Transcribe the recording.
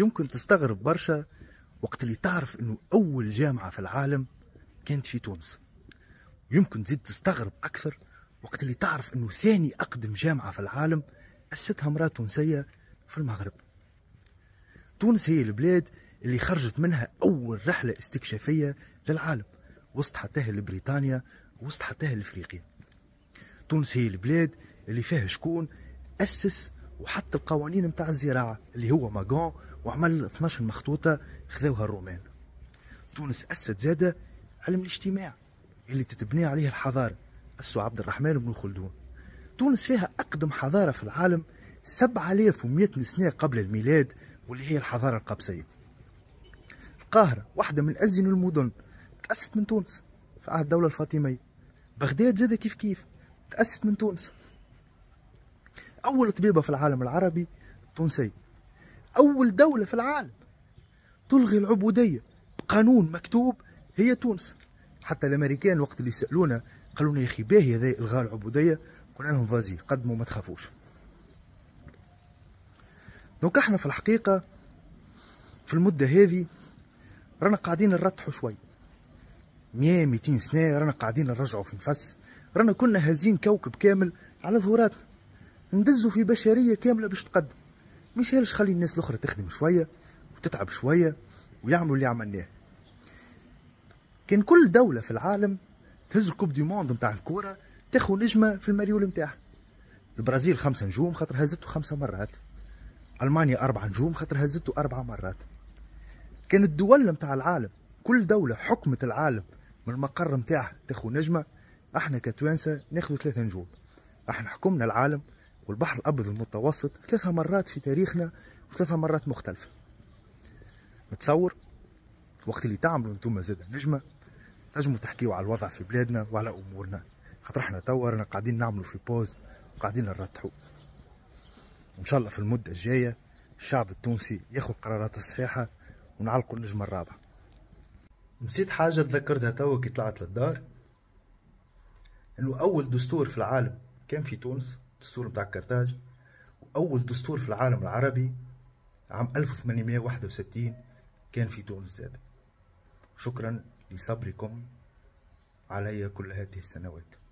يمكن تستغرب برشا وقت اللي تعرف انه اول جامعه في العالم كانت في تونس يمكن تزيد تستغرب اكثر وقت اللي تعرف انه ثاني اقدم جامعه في العالم اسستها امراه تونسيه في المغرب تونس هي البلاد اللي خرجت منها اول رحله استكشافيه للعالم وسط حتى لبريطانيا وسط حتى لافريقيا تونس هي البلاد اللي فيها شكون اسس وحط القوانين نتاع الزراعه اللي هو ماغون وعمل 12 مخطوطه خذوها الرومان تونس اسست زاده علم الاجتماع اللي تتبني عليه الحضاره اسو عبد الرحمن بن خلدون تونس فيها اقدم حضاره في العالم 7100 سنه قبل الميلاد واللي هي الحضاره القبسيه القاهره واحده من ازين المدن تاسست من تونس في عهد الدوله الفاطميه بغداد زاده كيف كيف تاسست من تونس أول طبيبة في العالم العربي تونسية أول دولة في العالم تلغي العبودية بقانون مكتوب هي تونس حتى الامريكان وقت اللي سالونا قالوا لنا يا اخي باهي هذا الغاء العبوديه قلنا لهم فازي قدموا ما تخافوش دونك احنا في الحقيقه في المده هذه رانا قاعدين نرتحوا شوي 100 200 سنه رانا قاعدين نرجعوا في نفس رانا كنا هازين كوكب كامل على ظهوراتنا ندزوا في بشريه كامله باش تقدم ما يسهلش خلي الناس الاخرى تخدم شويه وتتعب شويه ويعملوا اللي عملناه كان كل دوله في العالم تهز الكوب دي موند نتاع الكوره تاخذ نجمه في المريول نتاعها البرازيل خمسه نجوم خاطر هزته خمسه مرات المانيا اربع نجوم خاطر هزته اربع مرات كان الدول نتاع العالم كل دوله حكمت العالم من المقر نتاعها تاخذ نجمه احنا كتوانسه ناخذ ثلاثه نجوم احنا حكمنا العالم والبحر الأبيض المتوسط ثلاثة مرات في تاريخنا وثلاثة مرات مختلفة نتصور وقت اللي تعملوا انتم زاد نجمة تنجموا تحكيوا على الوضع في بلادنا وعلى أمورنا خاطر احنا توا رانا قاعدين نعملوا في بوز وقاعدين نرتحوا إن شاء الله في المدة الجاية الشعب التونسي ياخذ القرارات الصحيحة ونعلقوا النجمة الرابعة نسيت حاجة تذكرتها توا كي طلعت للدار انه اول دستور في العالم كان في تونس الدستور بتاع كرتاج وأول دستور في العالم العربي عام 1861 كان في تونس زاد شكرا لصبركم علي كل هذه السنوات